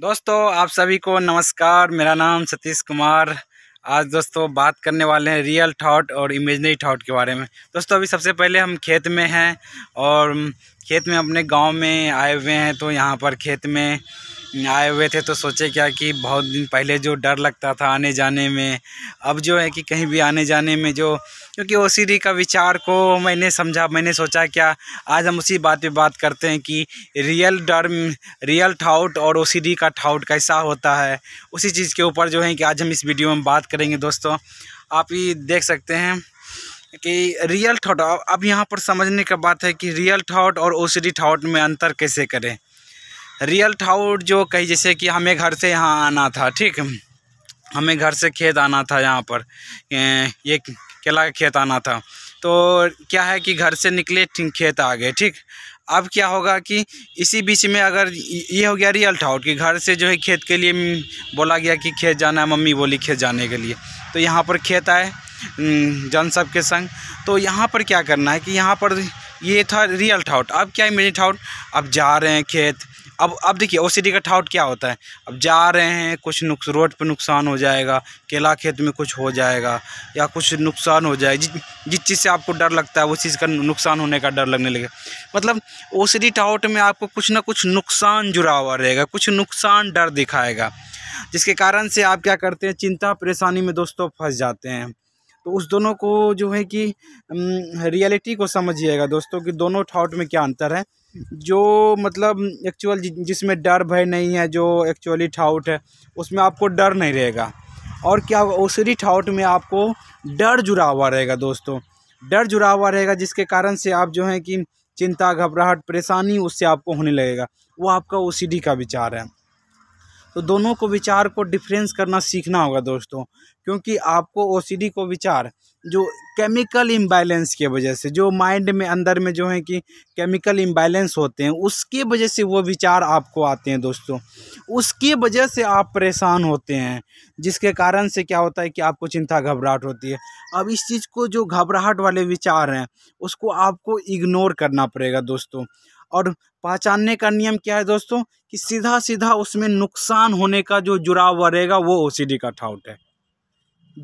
दोस्तों आप सभी को नमस्कार मेरा नाम सतीश कुमार आज दोस्तों बात करने वाले हैं रियल थाट और इमेजनरी थाट के बारे में दोस्तों अभी सबसे पहले हम खेत में हैं और खेत में अपने गांव में आए हुए हैं तो यहाँ पर खेत में आए हुए थे तो सोचे क्या कि बहुत दिन पहले जो डर लगता था आने जाने में अब जो है कि कहीं भी आने जाने में जो क्योंकि ओ का विचार को मैंने समझा मैंने सोचा क्या आज हम उसी बात पे बात करते हैं कि रियल डर रियल ठाउट और ओ का ठाउट कैसा होता है उसी चीज़ के ऊपर जो है कि आज हम इस वीडियो में बात करेंगे दोस्तों आप ही देख सकते हैं कि रियल थाट अब यहाँ पर समझने का बात है कि रियल थाट और ओ थाट में अंतर कैसे करें रियल ठाउट जो कही जैसे कि हमें घर से यहाँ आना था ठीक हमें घर से खेत आना था यहाँ पर ये केला का खेत आना था तो क्या है कि घर से निकले खेत आ गए ठीक अब क्या होगा कि इसी बीच में अगर ये हो गया रियल ठाउट कि घर से जो है खेत के लिए बोला गया कि खेत जाना है मम्मी बोली खेत जाने के लिए तो यहाँ पर खेत आए जन सब के संग तो यहाँ पर क्या करना है कि यहाँ पर ये था रियल ठाउट अब क्या है मेरी ठाउट अब जा रहे हैं खेत अब अब देखिए ओ का ठाउट क्या होता है अब जा रहे हैं कुछ नुकस रोड पर नुकसान हो जाएगा केला खेत में कुछ हो जाएगा या कुछ नुकसान हो जाए जिस चीज़ से आपको डर लगता है उस चीज़ का नुकसान होने का डर लगने लगेगा मतलब ओ सी में आपको कुछ ना कुछ नुकसान जुड़ा हुआ रहेगा कुछ नुकसान डर दिखाएगा जिसके कारण से आप क्या करते हैं चिंता परेशानी में दोस्तों फंस जाते हैं तो उस दोनों को जो है कि रियलिटी को समझिएगा दोस्तों कि दोनों ठाउट में क्या अंतर है जो मतलब एक्चुअल जिसमें डर भय नहीं है जो एक्चुअली ठाउट है उसमें आपको डर नहीं रहेगा और क्या होगा उसी ठाउट में आपको डर जुड़ा हुआ रहेगा दोस्तों डर जुड़ा हुआ रहेगा जिसके कारण से आप जो है कि चिंता घबराहट परेशानी उससे आपको होने लगेगा वो आपका ओ का विचार है तो दोनों को विचार को डिफरेंस करना सीखना होगा दोस्तों क्योंकि आपको ओ को विचार जो केमिकल इम्बैलेंस के वजह से जो माइंड में अंदर में जो है कि केमिकल इम्बैलेंस होते हैं उसके वजह से वो विचार आपको आते हैं दोस्तों उसके वजह से आप परेशान होते हैं जिसके कारण से क्या होता है कि आपको चिंता घबराहट होती है अब इस चीज़ को जो घबराहट वाले विचार हैं उसको आपको इग्नोर करना पड़ेगा दोस्तों और पहचानने का नियम क्या है दोस्तों कि सीधा सीधा उसमें नुकसान होने का जो जुड़ाव रहेगा वो ओ का ठाउट है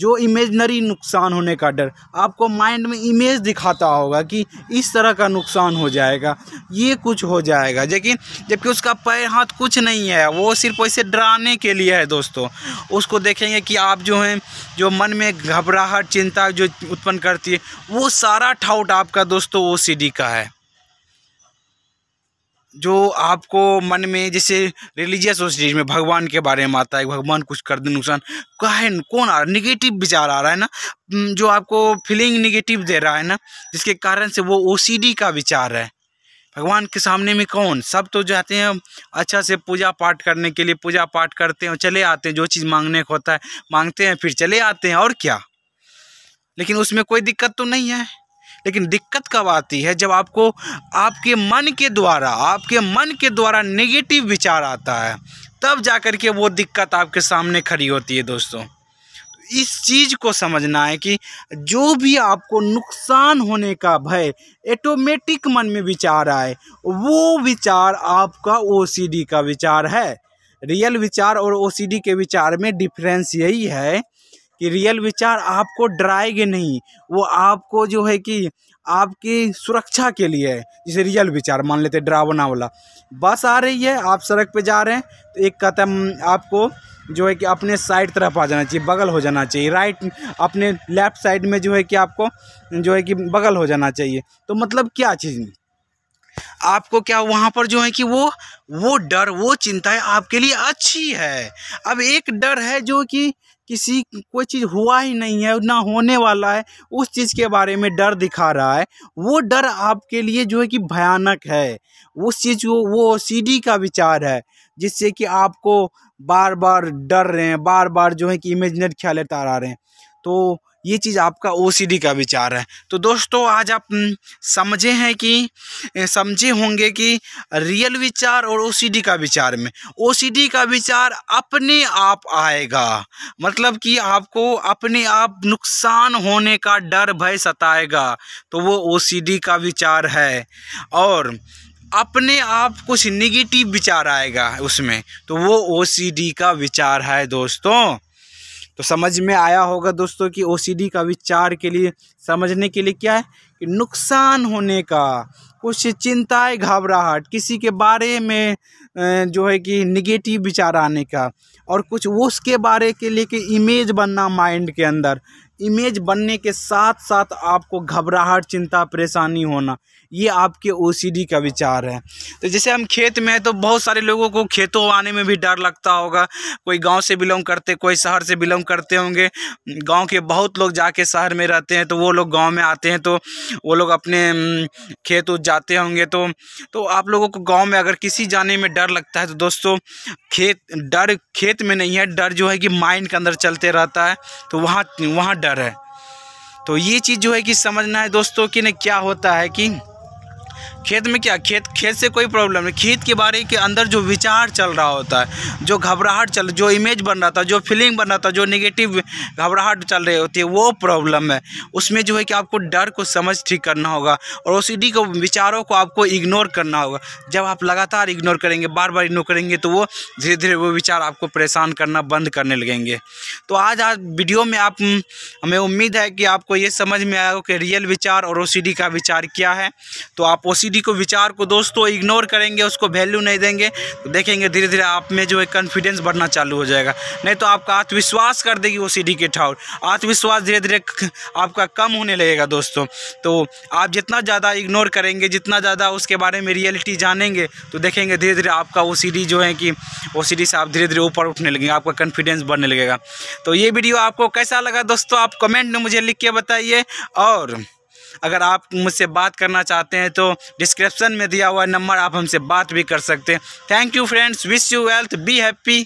जो इमेजनरी नुकसान होने का डर आपको माइंड में इमेज दिखाता होगा कि इस तरह का नुकसान हो जाएगा ये कुछ हो जाएगा लेकिन जबकि उसका पैर हाथ कुछ नहीं है वो सिर्फ ऐसे डराने के लिए है दोस्तों उसको देखेंगे कि आप जो हैं जो मन में घबराहट चिंता जो उत्पन्न करती है वो सारा ठाउट आपका दोस्तों ओ का है जो आपको मन में जैसे रिलीजियस सोसाइटी में भगवान के बारे में आता है भगवान कुछ कर दे नुकसान का है कौन आ रहा है निगेटिव विचार आ रहा है ना जो आपको फीलिंग निगेटिव दे रहा है ना जिसके कारण से वो ओ का विचार है भगवान के सामने में कौन सब तो जाते हैं अच्छा से पूजा पाठ करने के लिए पूजा पाठ करते हैं चले आते हैं जो चीज़ मांगने को होता है मांगते हैं फिर चले आते हैं और क्या लेकिन उसमें कोई दिक्कत तो नहीं है लेकिन दिक्कत कब आती है जब आपको आपके मन के द्वारा आपके मन के द्वारा नेगेटिव विचार आता है तब जा कर के वो दिक्कत आपके सामने खड़ी होती है दोस्तों तो इस चीज़ को समझना है कि जो भी आपको नुकसान होने का भय ऑटोमेटिक मन में विचार आए वो विचार आपका ओसीडी का विचार है रियल विचार और ओसीडी के विचार में डिफरेंस यही है कि रियल विचार आपको डराएंगे नहीं वो आपको जो है कि आपकी सुरक्षा के लिए है जैसे रियल विचार मान लेते डरावना वाला बस आ रही है आप सड़क पे जा रहे हैं तो एक कदम आपको जो है कि अपने साइड तरफ आ जाना चाहिए बगल हो जाना चाहिए राइट अपने लेफ्ट साइड में जो है कि आपको जो है कि बगल हो जाना चाहिए तो मतलब क्या चीज़ आपको क्या वहाँ पर जो है कि वो वो डर वो चिंताएं आपके लिए अच्छी है अब एक डर है जो कि किसी कोई चीज़ हुआ ही नहीं है ना होने वाला है उस चीज़ के बारे में डर दिखा रहा है वो डर आपके लिए जो है कि भयानक है उस चीज़ को वो सीडी का विचार है जिससे कि आपको बार बार डर रहे हैं बार बार जो है कि इमेजनेट ख्याल तार आ रहे हैं तो ये चीज़ आपका ओ का विचार है तो दोस्तों आज आप हम्म, समझे हैं कि समझे होंगे कि रियल विचार और ओ का विचार में ओ का विचार अपने आप आएगा मतलब कि आपको अपने आप नुकसान होने का डर भय सताएगा तो वो ओ का विचार है और अपने आप कुछ निगेटिव विचार आएगा उसमें तो वो ओ का विचार है दोस्तों तो समझ में आया होगा दोस्तों कि ओ का विचार के लिए समझने के लिए क्या है कि नुकसान होने का कुछ चिंताएं घबराहट किसी के बारे में जो है कि निगेटिव विचार आने का और कुछ उसके बारे के कि इमेज बनना माइंड के अंदर इमेज बनने के साथ साथ आपको घबराहट चिंता परेशानी होना ये आपके ओ का विचार है तो जैसे हम खेत में हैं तो बहुत सारे लोगों को खेतों आने में भी डर लगता होगा कोई गांव से बिलोंग करते कोई शहर से बिलोंग करते होंगे गांव के बहुत लोग जाके शहर में रहते हैं तो वो लोग गांव में आते हैं तो वो लोग अपने खेत उत जाते होंगे तो तो आप लोगों को गांव में अगर किसी जाने में डर लगता है तो दोस्तों खेत डर खेत में नहीं है डर जो है कि माइंड के अंदर चलते रहता है तो वहाँ वहाँ डर है तो ये चीज़ जो है कि समझना है दोस्तों कि नहीं क्या होता है कि खेत में क्या खेत खेत से कोई प्रॉब्लम नहीं खेत के बारे के अंदर जो विचार चल रहा होता है जो घबराहट चल जो इमेज बन रहा था जो फीलिंग बन रहा था जो नेगेटिव घबराहट चल रही होती है वो प्रॉब्लम है उसमें जो है कि आपको डर को समझ ठीक करना होगा और उस को विचारों को आपको इग्नोर करना होगा जब आप लगातार इग्नोर करेंगे बार बार इग्नोर करेंगे तो वो धीरे धीरे वो विचार आपको परेशान करना बंद करने लगेंगे तो आज आज वीडियो में आप हमें उम्मीद है कि आपको ये समझ में आया कि रियल विचार और ओ का विचार क्या है तो आप ओ किसी को विचार को दोस्तों इग्नोर करेंगे उसको वैल्यू नहीं देंगे तो देखेंगे धीरे धीरे आप में जो है कॉन्फिडेंस बढ़ना चालू हो जाएगा नहीं तो आपका आत्मविश्वास कर देगी वो सीढ़ी के ठाउर आत्मविश्वास धीरे धीरे आपका कम होने लगेगा दोस्तों तो आप जितना ज़्यादा इग्नोर करेंगे जितना ज़्यादा उसके बारे में रियलिटी जानेंगे तो देखेंगे धीरे धीरे आपका वो सीढ़ी जो है कि वो सीढ़ी से आप धीरे धीरे ऊपर उठने लगेंगे आपका कॉन्फिडेंस बढ़ने लगेगा तो ये वीडियो आपको कैसा लगा दोस्तों आप कमेंट में मुझे लिख के बताइए और अगर आप मुझसे बात करना चाहते हैं तो डिस्क्रिप्शन में दिया हुआ नंबर आप हमसे बात भी कर सकते हैं thank you friends wish you wealth be happy